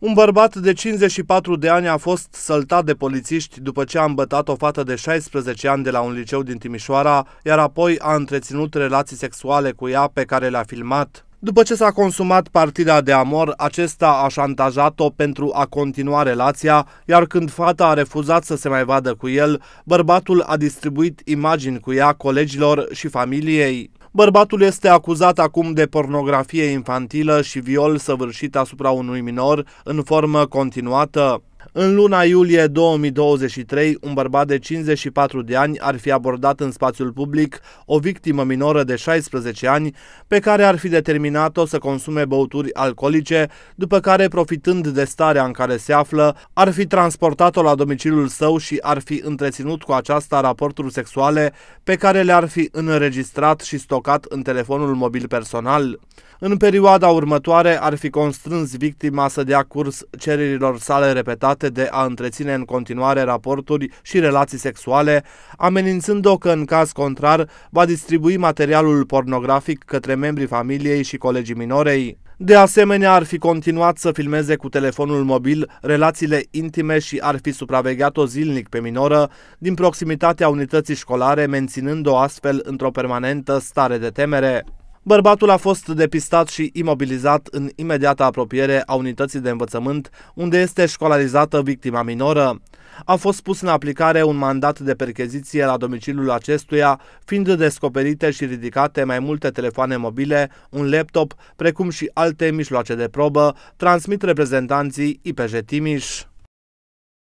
Un bărbat de 54 de ani a fost săltat de polițiști după ce a îmbătat o fată de 16 ani de la un liceu din Timișoara, iar apoi a întreținut relații sexuale cu ea pe care le-a filmat. După ce s-a consumat partida de amor, acesta a șantajat-o pentru a continua relația, iar când fata a refuzat să se mai vadă cu el, bărbatul a distribuit imagini cu ea colegilor și familiei. Bărbatul este acuzat acum de pornografie infantilă și viol săvârșit asupra unui minor în formă continuată. În luna iulie 2023, un bărbat de 54 de ani ar fi abordat în spațiul public o victimă minoră de 16 ani pe care ar fi determinat-o să consume băuturi alcoolice, după care, profitând de starea în care se află, ar fi transportat-o la domiciliul său și ar fi întreținut cu aceasta raporturi sexuale pe care le-ar fi înregistrat și stocat în telefonul mobil personal. În perioada următoare ar fi constrâns victima să dea curs cererilor sale repetate de a întreține în continuare raporturi și relații sexuale, amenințând-o că în caz contrar va distribui materialul pornografic către membrii familiei și colegii minorei. De asemenea, ar fi continuat să filmeze cu telefonul mobil relațiile intime și ar fi supravegheat-o zilnic pe minoră din proximitatea unității școlare, menținând-o astfel într-o permanentă stare de temere. Bărbatul a fost depistat și imobilizat în imediată apropiere a unității de învățământ unde este școlarizată victima minoră. A fost pus în aplicare un mandat de percheziție la domiciliul acestuia, fiind descoperite și ridicate mai multe telefoane mobile, un laptop, precum și alte mijloace de probă, transmit reprezentanții IPJ Timiș.